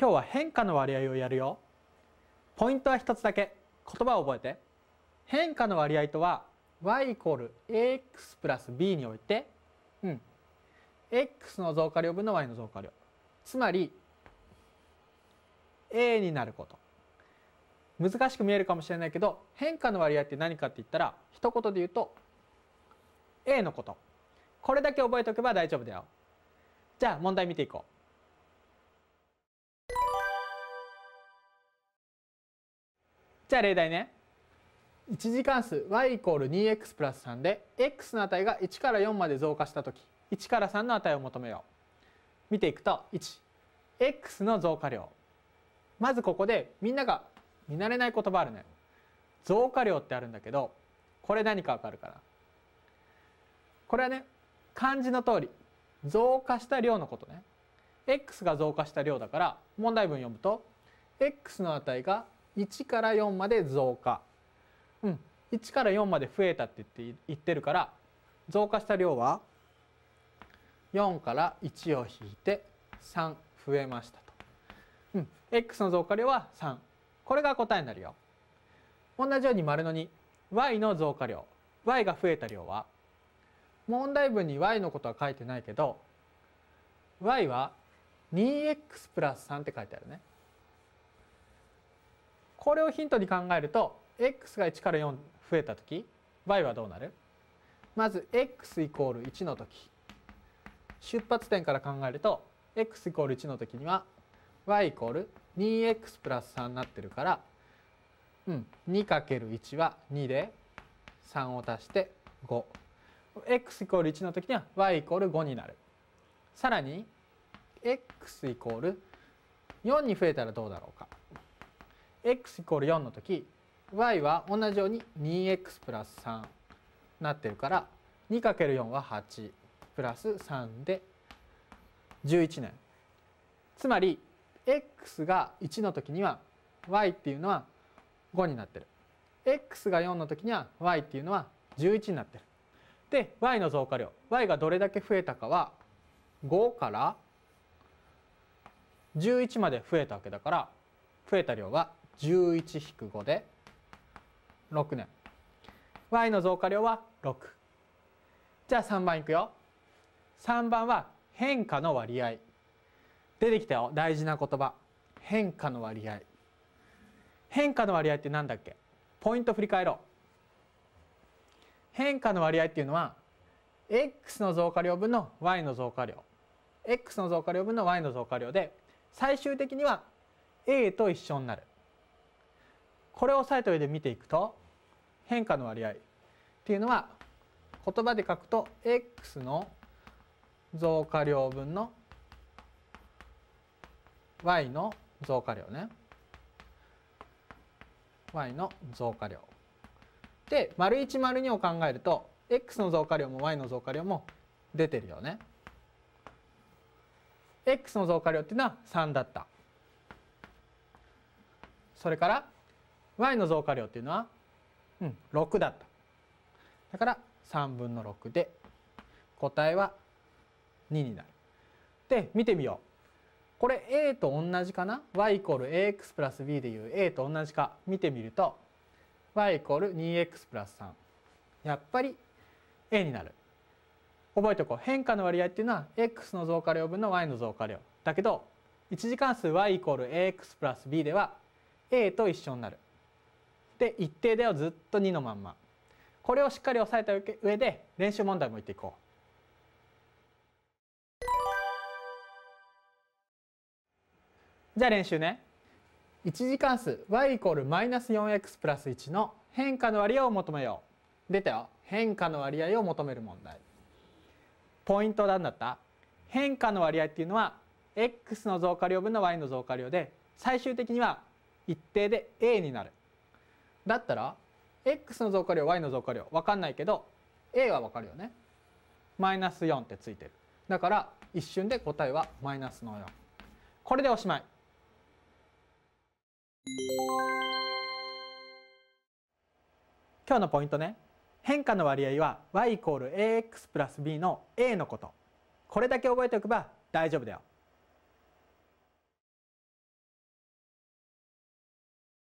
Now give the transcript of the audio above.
今日は変化の割合をやるよポイントは一つだけ言葉を覚えて変化の割合とは y イコール ax プラス b においてうん x の増加量分の y の増加量つまり a になること難しく見えるかもしれないけど変化の割合って何かって言ったら一言で言うと a のことこれだけ覚えておけば大丈夫だよじゃあ問題見ていこうじゃあ例題ね1次関数 y イコール 2x プラス3で x の値が1から4まで増加した時1から3の値を求めよう見ていくと 1x の増加量まずここでみんなが見慣れない言葉あるね増加量ってあるんだけどこれ何かわかるかなこれはね漢字の通り増加した量のことね x が増加した量だから問題文読むと x の値が1から4まで増加、うん、1から4まで増えたって言って言ってるから増加した量は4から1を引いて3増えましたと。うん、x の増加量は3これが答えになるよ。同じように丸の 2y の増加量 y が増えた量は問題文に y のことは書いてないけど y は 2x プラス3って書いてあるね。これをヒントに考えると x が1から4増えた時 y はどうなるまず x イコール1の時出発点から考えると x イコール1の時には y イコール 2x プラス3になってるから、うん、2×1 は2で3を足して5。x イコール1の時には y イコール5になる。さらに x イコール4に増えたらどうだろうか。x イコール4の時 y は同じように 2x プラス3なってるから 2×4 は8プラス3で11年つまり x が1の時には y っていうのは5になってる x が4の時には y っていうのは11になってるで y の増加量 y がどれだけ増えたかは5から11まで増えたわけだから増えた量は11-5で6年 y の増加量は6じゃあ3番いくよ3番は変化の割合出てきたよ大事な言葉変化の割合変化の割合って何だっけポイント振り返ろう変化の割合っていうのは x の増加量分の y の増加量 x の増加量分の y の増加量で最終的には a と一緒になるこれを押さえた上で見ていくと変化の割合っていうのは言葉で書くと x の増加量分の y の増加量ね y の増加量で丸1丸2を考えると x の増加量も y の増加量も出てるよね。x の増加量っていうのは3だった。それから y の増加量っていうのは、うん、6だった。だから3分の6で答えは2になる。で見てみよう。これ a と同じかな y イコール ax プラス b でいう a と同じか見てみると y イコール 2x プラス3やっぱり a になる覚えておこう変化の割合っていうのは x の増加量分の y の増加量だけど一次関数 y イコール ax プラス b では a と一緒になるで一定ではずっと2のまんまこれをしっかり押さえた上で練習問題もいっていこう。じゃあ練習ね1次関数 y イコールマイナス 4x プラス1の変化の割合を求めよう出たよ変化の割合を求める問題ポイントは何だった変化の割合っていうのは x の増加量分の y の増加量で最終的には一定で a になるだったら x の増加量 y の増加量分かんないけど a は分かるよね。マイナス4ってついてる。だから一瞬で答えはマイナスの4。これでおしまい。今日のポイントね。変化の割合は y=ax+b の a のこと。これだけ覚えておけば大丈夫だよ。